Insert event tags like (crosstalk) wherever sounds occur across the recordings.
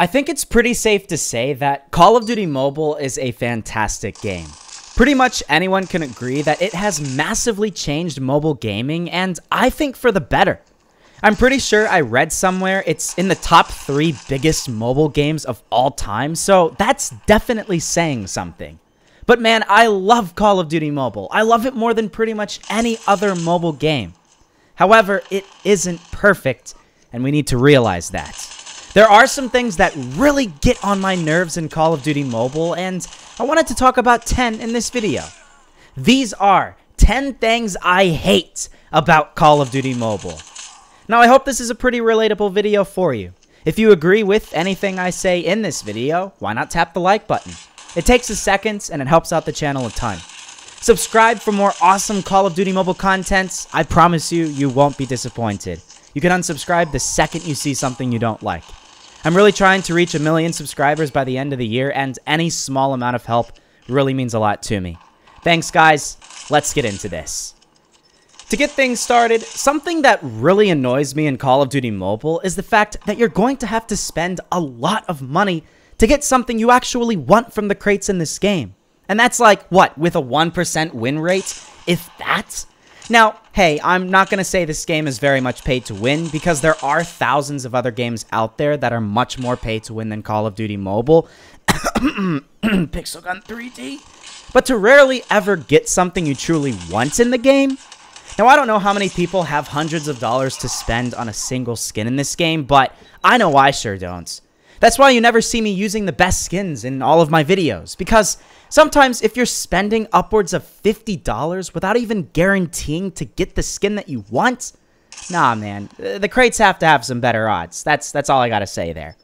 I think it's pretty safe to say that Call of Duty Mobile is a fantastic game. Pretty much anyone can agree that it has massively changed mobile gaming, and I think for the better. I'm pretty sure I read somewhere it's in the top three biggest mobile games of all time, so that's definitely saying something. But man, I love Call of Duty Mobile. I love it more than pretty much any other mobile game. However, it isn't perfect, and we need to realize that. There are some things that really get on my nerves in Call of Duty Mobile, and I wanted to talk about 10 in this video. These are 10 things I hate about Call of Duty Mobile. Now I hope this is a pretty relatable video for you. If you agree with anything I say in this video, why not tap the like button? It takes a second and it helps out the channel a ton. Subscribe for more awesome Call of Duty Mobile content. I promise you, you won't be disappointed. You can unsubscribe the second you see something you don't like. I'm really trying to reach a million subscribers by the end of the year, and any small amount of help really means a lot to me. Thanks, guys. Let's get into this. To get things started, something that really annoys me in Call of Duty Mobile is the fact that you're going to have to spend a lot of money to get something you actually want from the crates in this game. And that's like, what, with a 1% win rate? If that? Now, hey, I'm not going to say this game is very much pay to win because there are thousands of other games out there that are much more pay to win than Call of Duty Mobile. (coughs) Pixel Gun 3D. But to rarely ever get something you truly want in the game. Now, I don't know how many people have hundreds of dollars to spend on a single skin in this game, but I know I sure don't. That's why you never see me using the best skins in all of my videos, because sometimes if you're spending upwards of $50 without even guaranteeing to get the skin that you want, nah man, the crates have to have some better odds. That's, that's all I gotta say there.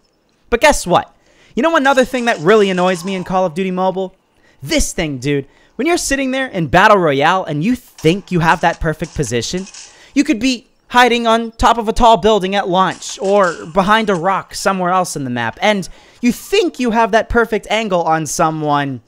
But guess what? You know another thing that really annoys me in Call of Duty Mobile? This thing, dude. When you're sitting there in Battle Royale and you think you have that perfect position, you could be hiding on top of a tall building at lunch, or behind a rock somewhere else in the map. And you think you have that perfect angle on someone,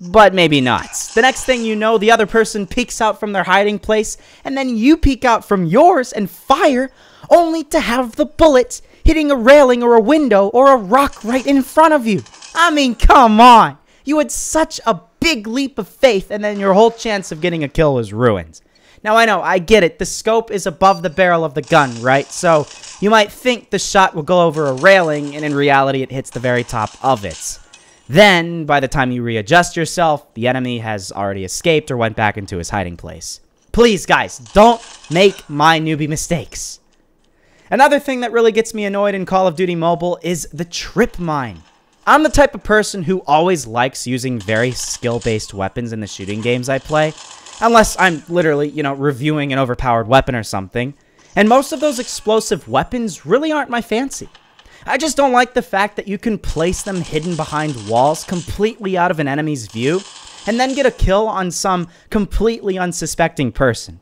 but maybe not. The next thing you know, the other person peeks out from their hiding place, and then you peek out from yours and fire, only to have the bullet hitting a railing or a window or a rock right in front of you. I mean, come on! You had such a big leap of faith, and then your whole chance of getting a kill was ruined. Now, I know, I get it. The scope is above the barrel of the gun, right? So you might think the shot will go over a railing, and in reality, it hits the very top of it. Then, by the time you readjust yourself, the enemy has already escaped or went back into his hiding place. Please, guys, don't make my newbie mistakes. Another thing that really gets me annoyed in Call of Duty Mobile is the trip mine. I'm the type of person who always likes using very skill-based weapons in the shooting games I play, Unless I'm literally, you know, reviewing an overpowered weapon or something. And most of those explosive weapons really aren't my fancy. I just don't like the fact that you can place them hidden behind walls completely out of an enemy's view and then get a kill on some completely unsuspecting person.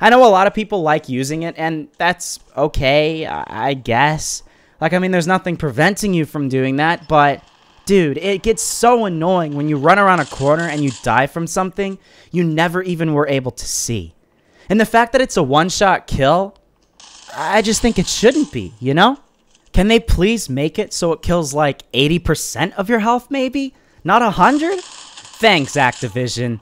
I know a lot of people like using it, and that's okay, I guess. Like, I mean, there's nothing preventing you from doing that, but Dude, it gets so annoying when you run around a corner and you die from something you never even were able to see. And the fact that it's a one-shot kill, I just think it shouldn't be, you know? Can they please make it so it kills like 80% of your health maybe? Not 100? Thanks, Activision.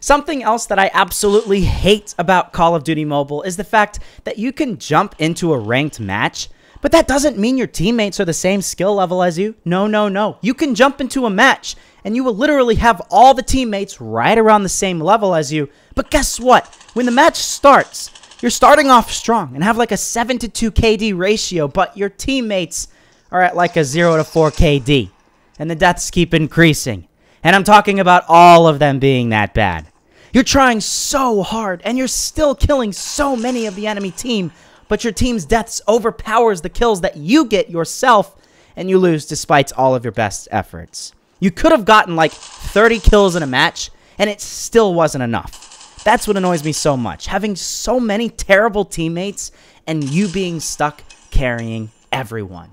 Something else that I absolutely hate about Call of Duty Mobile is the fact that you can jump into a ranked match but that doesn't mean your teammates are the same skill level as you. No, no, no. You can jump into a match and you will literally have all the teammates right around the same level as you. But guess what? When the match starts, you're starting off strong and have like a 7 to 2 KD ratio, but your teammates are at like a 0 to 4 KD. And the deaths keep increasing. And I'm talking about all of them being that bad. You're trying so hard and you're still killing so many of the enemy team but your team's deaths overpowers the kills that you get yourself, and you lose despite all of your best efforts. You could have gotten like 30 kills in a match, and it still wasn't enough. That's what annoys me so much. Having so many terrible teammates and you being stuck carrying everyone.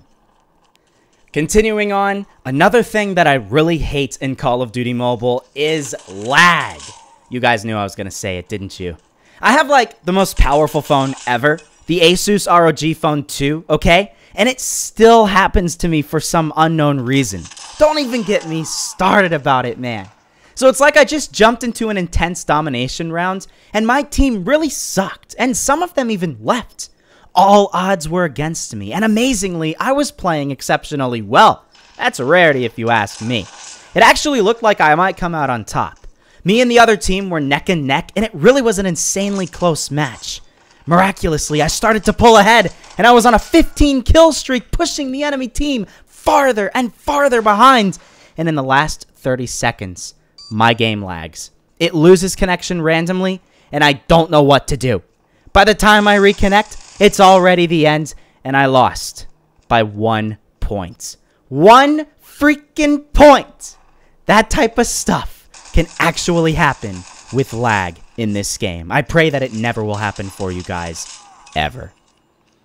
Continuing on, another thing that I really hate in Call of Duty Mobile is lag. You guys knew I was going to say it, didn't you? I have like the most powerful phone ever, the Asus ROG Phone 2, okay? And it still happens to me for some unknown reason. Don't even get me started about it, man. So it's like I just jumped into an intense domination round, and my team really sucked, and some of them even left. All odds were against me, and amazingly, I was playing exceptionally well. That's a rarity if you ask me. It actually looked like I might come out on top. Me and the other team were neck and neck, and it really was an insanely close match. Miraculously, I started to pull ahead, and I was on a 15 kill streak, pushing the enemy team farther and farther behind. And in the last 30 seconds, my game lags. It loses connection randomly, and I don't know what to do. By the time I reconnect, it's already the end, and I lost by one point. One freaking point! That type of stuff can actually happen with lag in this game. I pray that it never will happen for you guys, ever.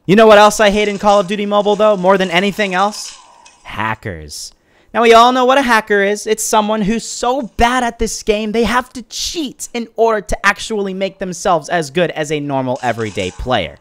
You know what else I hate in Call of Duty Mobile, though, more than anything else? Hackers. Now, we all know what a hacker is. It's someone who's so bad at this game, they have to cheat in order to actually make themselves as good as a normal everyday player.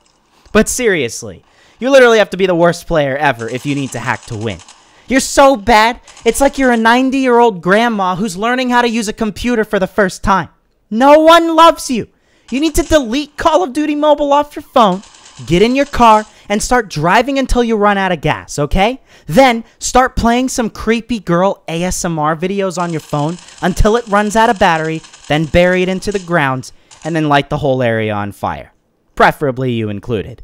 But seriously, you literally have to be the worst player ever if you need to hack to win. You're so bad, it's like you're a 90 year old grandma who's learning how to use a computer for the first time. No one loves you. You need to delete Call of Duty Mobile off your phone, get in your car, and start driving until you run out of gas, okay? Then start playing some creepy girl ASMR videos on your phone until it runs out of battery, then bury it into the ground, and then light the whole area on fire. Preferably you included.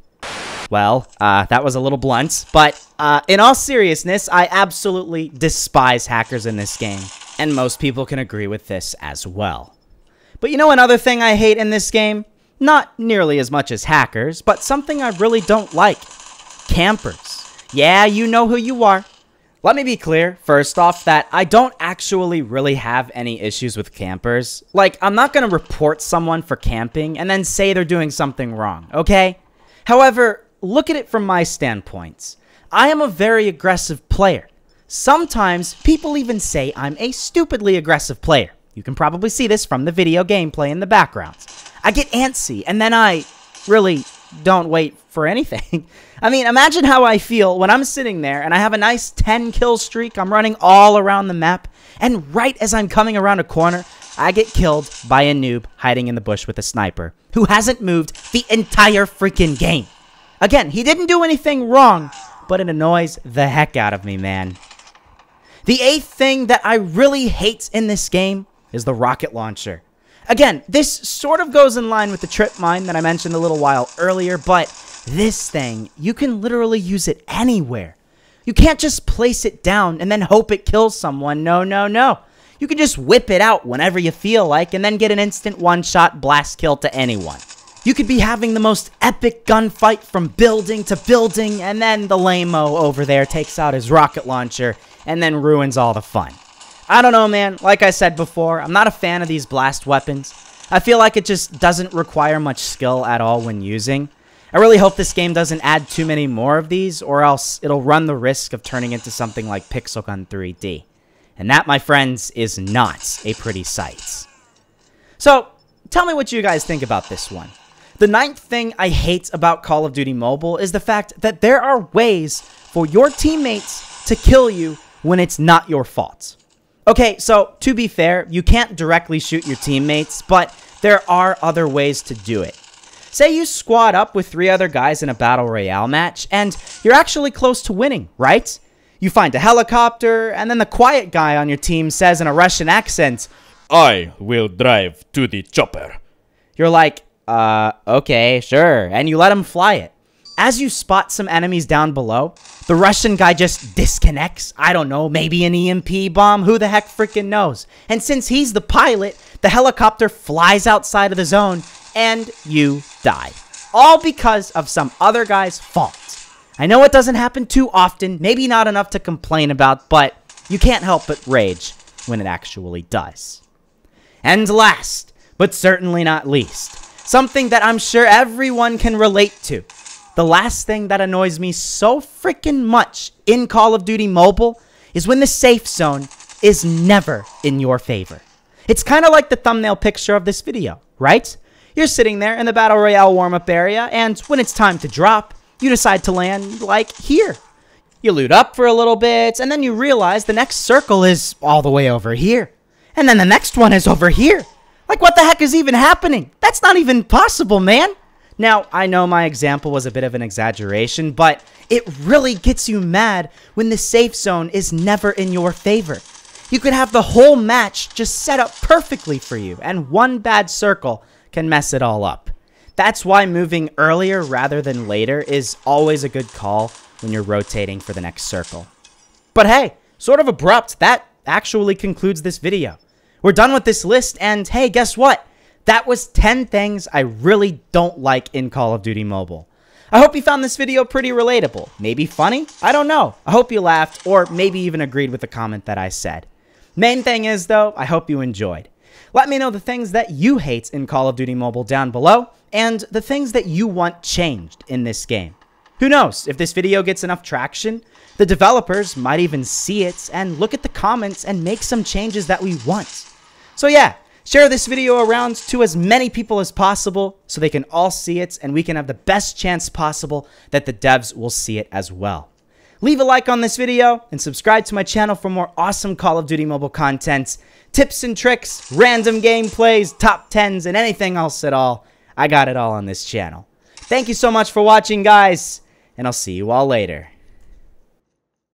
Well, uh, that was a little blunt, but uh, in all seriousness, I absolutely despise hackers in this game, and most people can agree with this as well. But you know another thing I hate in this game? Not nearly as much as hackers, but something I really don't like. Campers. Yeah, you know who you are. Let me be clear, first off, that I don't actually really have any issues with campers. Like, I'm not gonna report someone for camping and then say they're doing something wrong, okay? However, look at it from my standpoint. I am a very aggressive player. Sometimes people even say I'm a stupidly aggressive player. You can probably see this from the video gameplay in the background. I get antsy, and then I really don't wait for anything. (laughs) I mean, imagine how I feel when I'm sitting there and I have a nice 10 kill streak. I'm running all around the map, and right as I'm coming around a corner, I get killed by a noob hiding in the bush with a sniper who hasn't moved the entire freaking game. Again, he didn't do anything wrong, but it annoys the heck out of me, man. The eighth thing that I really hate in this game is the rocket launcher. Again, this sort of goes in line with the trip mine that I mentioned a little while earlier, but this thing, you can literally use it anywhere. You can't just place it down and then hope it kills someone. No, no, no. You can just whip it out whenever you feel like and then get an instant one-shot blast kill to anyone. You could be having the most epic gunfight from building to building, and then the lame over there takes out his rocket launcher and then ruins all the fun. I don't know, man. Like I said before, I'm not a fan of these blast weapons. I feel like it just doesn't require much skill at all when using. I really hope this game doesn't add too many more of these, or else it'll run the risk of turning into something like Pixel Gun 3D. And that, my friends, is not a pretty sight. So, tell me what you guys think about this one. The ninth thing I hate about Call of Duty Mobile is the fact that there are ways for your teammates to kill you when it's not your fault. Okay, so to be fair, you can't directly shoot your teammates, but there are other ways to do it. Say you squad up with three other guys in a battle royale match, and you're actually close to winning, right? You find a helicopter, and then the quiet guy on your team says in a Russian accent, I will drive to the chopper. You're like, uh, okay, sure, and you let him fly it. As you spot some enemies down below, the Russian guy just disconnects. I don't know, maybe an EMP bomb, who the heck freaking knows? And since he's the pilot, the helicopter flies outside of the zone and you die. All because of some other guy's fault. I know it doesn't happen too often, maybe not enough to complain about, but you can't help but rage when it actually does. And last, but certainly not least, something that I'm sure everyone can relate to the last thing that annoys me so freaking much in Call of Duty Mobile is when the safe zone is never in your favor. It's kind of like the thumbnail picture of this video, right? You're sitting there in the Battle Royale warm-up area, and when it's time to drop, you decide to land, like, here. You loot up for a little bit, and then you realize the next circle is all the way over here. And then the next one is over here. Like, what the heck is even happening? That's not even possible, man. Now, I know my example was a bit of an exaggeration, but it really gets you mad when the safe zone is never in your favor. You could have the whole match just set up perfectly for you, and one bad circle can mess it all up. That's why moving earlier rather than later is always a good call when you're rotating for the next circle. But hey, sort of abrupt, that actually concludes this video. We're done with this list, and hey, guess what? That was 10 things I really don't like in Call of Duty Mobile. I hope you found this video pretty relatable. Maybe funny? I don't know. I hope you laughed or maybe even agreed with the comment that I said. Main thing is though, I hope you enjoyed. Let me know the things that you hate in Call of Duty Mobile down below and the things that you want changed in this game. Who knows, if this video gets enough traction, the developers might even see it and look at the comments and make some changes that we want. So yeah, Share this video around to as many people as possible so they can all see it and we can have the best chance possible that the devs will see it as well. Leave a like on this video and subscribe to my channel for more awesome Call of Duty mobile content, tips and tricks, random gameplays, top 10s, and anything else at all. I got it all on this channel. Thank you so much for watching, guys, and I'll see you all later.